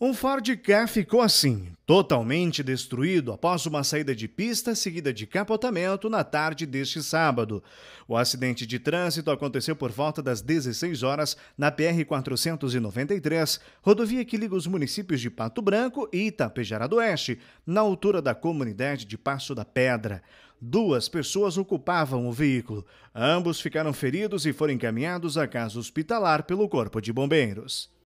Um Ford Ka ficou assim, totalmente destruído após uma saída de pista seguida de capotamento na tarde deste sábado. O acidente de trânsito aconteceu por volta das 16 horas na PR 493, rodovia que liga os municípios de Pato Branco e Itapejara do Oeste, na altura da comunidade de Passo da Pedra. Duas pessoas ocupavam o veículo. Ambos ficaram feridos e foram encaminhados a casa hospitalar pelo Corpo de Bombeiros.